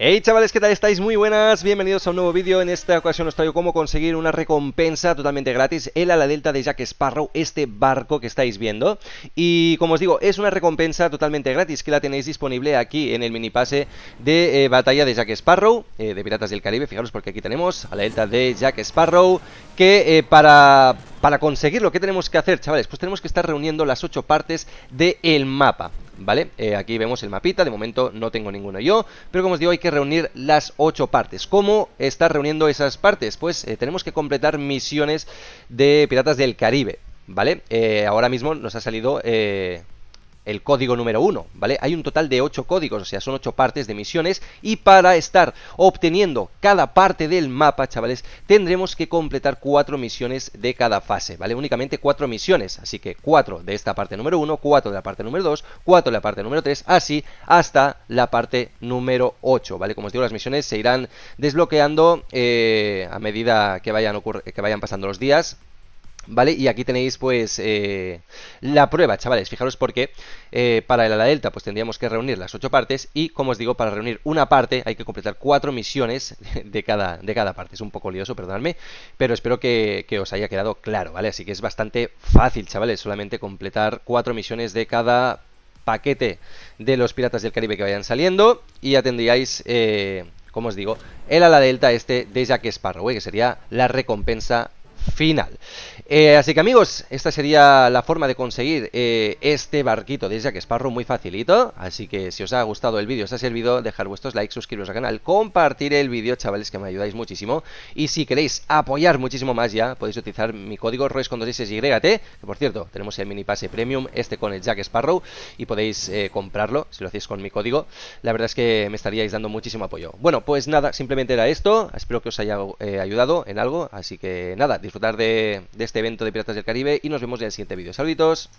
Hey chavales, ¿qué tal estáis? Muy buenas, bienvenidos a un nuevo vídeo. En esta ocasión os traigo cómo conseguir una recompensa totalmente gratis, el la delta de Jack Sparrow, este barco que estáis viendo. Y como os digo, es una recompensa totalmente gratis que la tenéis disponible aquí en el mini pase de eh, batalla de Jack Sparrow, eh, de Piratas del Caribe. Fijaros porque aquí tenemos a la delta de Jack Sparrow, que eh, para, para conseguirlo, ¿qué tenemos que hacer, chavales? Pues tenemos que estar reuniendo las ocho partes del el mapa. ¿vale? Eh, aquí vemos el mapita, de momento no tengo ninguno yo, pero como os digo hay que reunir las 8 partes. ¿Cómo está reuniendo esas partes? Pues eh, tenemos que completar misiones de Piratas del Caribe, ¿vale? Eh, ahora mismo nos ha salido el código número 1, ¿vale? Hay un total de 8 códigos, o sea, son 8 partes de misiones y para estar obteniendo cada parte del mapa, chavales, tendremos que completar 4 misiones de cada fase, ¿vale? Únicamente 4 misiones, así que 4 de esta parte número 1, 4 de la parte número 2, 4 de la parte número 3, así hasta la parte número 8, ¿vale? Como os digo, las misiones se irán desbloqueando eh, a medida que vayan, que vayan pasando los días, ¿Vale? Y aquí tenéis pues eh, la prueba, chavales, fijaros porque eh, para el ala delta pues tendríamos que reunir las ocho partes y como os digo, para reunir una parte hay que completar cuatro misiones de cada, de cada parte. Es un poco lioso, perdonadme, pero espero que, os haya quedado claro, ¿vale? Así que es bastante fácil, chavales, solamente completar cuatro misiones de cada paquete de los Piratas del Caribe que vayan saliendo y ya tendríais... Eh, como os digo, el ala delta este de Jack Sparrow, ¿eh? que sería la recompensa final. Eh, así que amigos, esta sería la forma de conseguir eh, este barquito de Jack Sparrow muy facilito. Así que si os ha gustado el vídeo, os ha servido, dejar vuestros likes, suscribiros al canal, compartir el vídeo, chavales, que me ayudáis muchísimo. Y si queréis apoyar muchísimo más ya, podéis utilizar mi código ROES con 2 que por cierto, tenemos el mini pase premium, este con el Jack Sparrow, y podéis eh, comprarlo si lo hacéis con mi código. La verdad es que me estaríais dando muchísimo apoyo. Bueno, pues nada, simplemente era esto. Espero que os haya ayudado en algo. Así que nada, disfrutad de, de este evento de Piratas del Caribe y nos vemos en el siguiente vídeo. Saluditos.